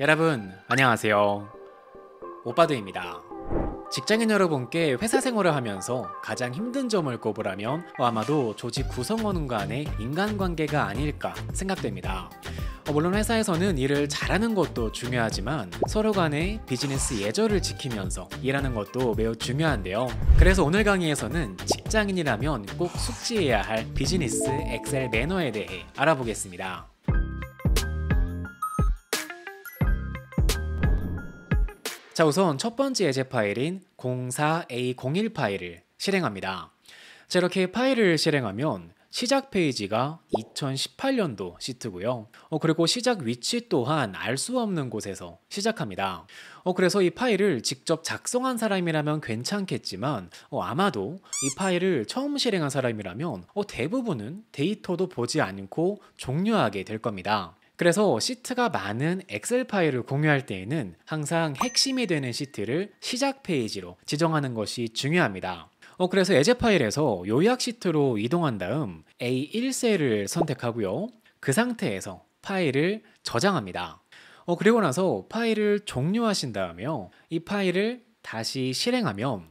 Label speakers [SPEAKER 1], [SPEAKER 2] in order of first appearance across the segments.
[SPEAKER 1] 여러분 안녕하세요 오빠드입니다 직장인 여러분께 회사 생활을 하면서 가장 힘든 점을 꼽으라면 어, 아마도 조직 구성원 간의 인간관계가 아닐까 생각됩니다 어, 물론 회사에서는 일을 잘하는 것도 중요하지만 서로 간의 비즈니스 예절을 지키면서 일하는 것도 매우 중요한데요. 그래서 오늘 강의에서는 직장인이라면 꼭 숙지해야 할 비즈니스 엑셀 매너에 대해 알아보겠습니다. 자, 우선 첫 번째 예제 파일인 04A01 파일을 실행합니다. 자, 이렇게 파일을 실행하면 시작 페이지가 2018년도 시트고요. 어, 그리고 시작 위치 또한 알 수 없는 곳에서 시작합니다. 어, 그래서 이 파일을 직접 작성한 사람이라면 괜찮겠지만 어, 아마도 이 파일을 처음 실행한 사람이라면 어, 대부분은 데이터도 보지 않고 종료하게 될 겁니다. 그래서 시트가 많은 엑셀 파일을 공유할 때에는 항상 핵심이 되는 시트를 시작 페이지로 지정하는 것이 중요합니다. 어, 그래서 예제 파일에서 요약 시트로 이동한 다음 A1셀을 선택하고요. 그 상태에서 파일을 저장합니다. 어, 그리고 나서 파일을 종료하신 다음에요. 이 파일을 다시 실행하면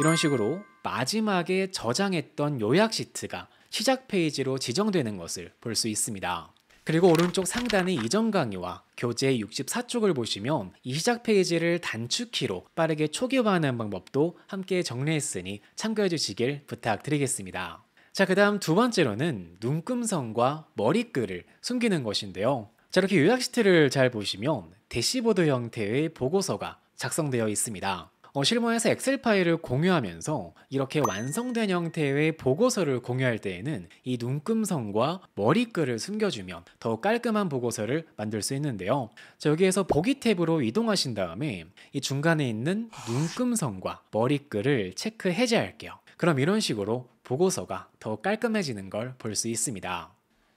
[SPEAKER 1] 이런 식으로 마지막에 저장했던 요약 시트가 시작 페이지로 지정되는 것을 볼 수 있습니다. 그리고 오른쪽 상단의 이전 강의와 교재 64쪽을 보시면 이 시작 페이지를 단축키로 빠르게 초기화하는 방법도 함께 정리했으니 참고해 주시길 부탁드리겠습니다. 자, 그 다음 두 번째로는 눈금선과 머리글을 숨기는 것인데요. 자, 이렇게 요약 시트를 잘 보시면 대시보드 형태의 보고서가 작성되어 있습니다. 어, 실무에서 엑셀 파일을 공유하면서 이렇게 완성된 형태의 보고서를 공유할 때에는 이 눈금선과 머리글을 숨겨주면 더 깔끔한 보고서를 만들 수 있는데요. 자, 여기에서 보기 탭으로 이동하신 다음에 이 중간에 있는 눈금선과 머리글을 체크 해제할게요. 그럼 이런 식으로 보고서가 더 깔끔해지는 걸 볼 수 있습니다.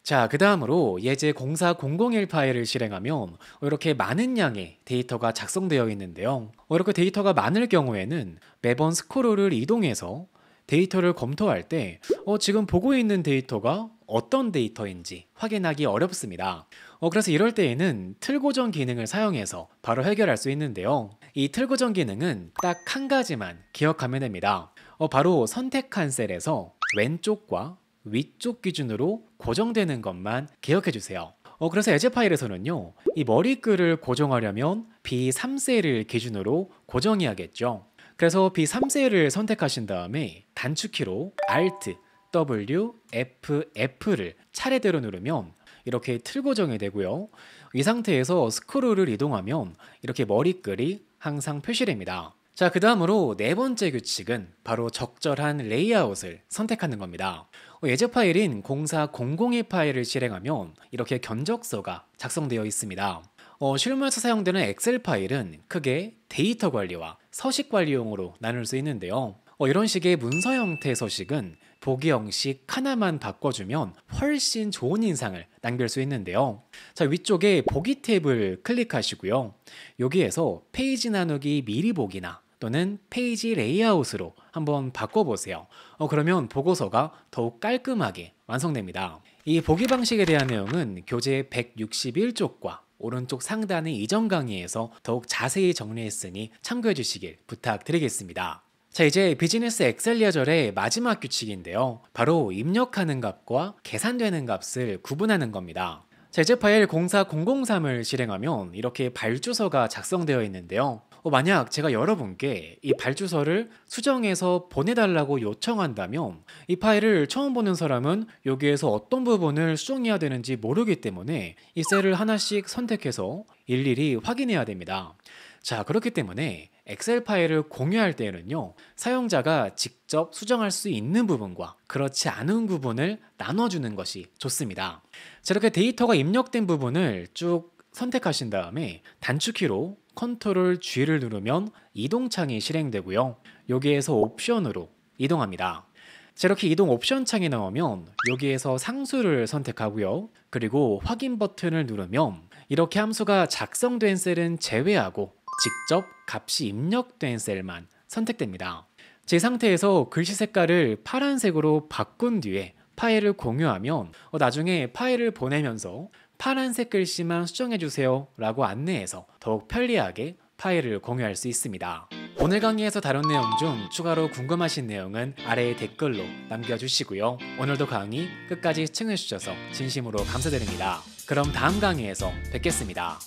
[SPEAKER 1] 자, 그 다음으로 예제 0 4 0 0 1 파일을 실행하면 이렇게 많은 양의 데이터가 작성되어 있는데요. 이렇게 데이터가 많을 경우에는 매번 스크롤을 이동해서 데이터를 검토할 때 어, 지금 보고 있는 데이터가 어떤 데이터인지 확인하기 어렵습니다. 어, 그래서 이럴 때에는 틀 고정 기능을 사용해서 바로 해결할 수 있는데요. 이틀 고정 기능은 딱 한 가지만 기억하면 됩니다. 어, 바로 선택한 셀에서 왼쪽과 위쪽 기준으로 고정되는 것만 기억해 주세요. 어, 그래서 에제 파일에서는요. 이 머리글을 고정하려면 B3셀을 기준으로 고정해야겠죠. 그래서 B3셀을 선택하신 다음에 단축키로 Alt W F F를 차례대로 누르면 이렇게 틀 고정이 되고요. 이 상태에서 스크롤을 이동하면 이렇게 머리글이 항상 표시됩니다. 자, 그 다음으로 네 번째 규칙은 바로 적절한 레이아웃을 선택하는 겁니다. 어, 예제 파일인 0400의 파일을 실행하면 이렇게 견적서가 작성되어 있습니다. 어, 실무에서 사용되는 엑셀 파일은 크게 데이터 관리와 서식 관리용으로 나눌 수 있는데요. 어, 이런 식의 문서 형태 서식은 보기 형식 하나만 바꿔주면 훨씬 좋은 인상을 남길 수 있는데요. 자, 위쪽에 보기 탭을 클릭하시고요. 여기에서 페이지 나누기 미리 보기나 또는 페이지 레이아웃으로 한번 바꿔보세요. 어, 그러면 보고서가 더욱 깔끔하게 완성됩니다. 이 보기 방식에 대한 내용은 교재 161쪽과 오른쪽 상단의 이전 강의에서 더욱 자세히 정리했으니 참고해 주시길 부탁드리겠습니다. 자 이제 비즈니스 엑셀리아절의 마지막 규칙인데요. 바로 입력하는 값과 계산되는 값을 구분하는 겁니다. 자 이제 파일 04003을 실행하면 이렇게 발주서가 작성되어 있는데요. 어, 만약 제가 여러분께 이 발주서를 수정해서 보내달라고 요청한다면 이 파일을 처음 보는 사람은 여기에서 어떤 부분을 수정해야 되는지 모르기 때문에 이 셀을 하나씩 선택해서 일일이 확인해야 됩니다. 자 그렇기 때문에 엑셀 파일을 공유할 때는요 사용자가 직접 수정할 수 있는 부분과 그렇지 않은 부분을 나눠주는 것이 좋습니다. 저렇게 데이터가 입력된 부분을 쭉 선택하신 다음에 단축키로 컨트롤 G를 누르면 이동창이 실행되고요. 여기에서 옵션으로 이동합니다. 이렇게 이동 옵션 창이 나오면 여기에서 상수를 선택하고요. 그리고 확인 버튼을 누르면 이렇게 함수가 작성된 셀은 제외하고 직접 값이 입력된 셀만 선택됩니다. 제 상태에서 글씨 색깔을 파란색으로 바꾼 뒤에 파일을 공유하면 어, 나중에 파일을 보내면서 파란색 글씨만 수정해주세요 라고 안내해서 더욱 편리하게 파일을 공유할 수 있습니다. 오늘 강의에서 다룬 내용 중 추가로 궁금하신 내용은 아래의 댓글로 남겨주시고요. 오늘도 강의 끝까지 시청해주셔서 진심으로 감사드립니다. 그럼 다음 강의에서 뵙겠습니다.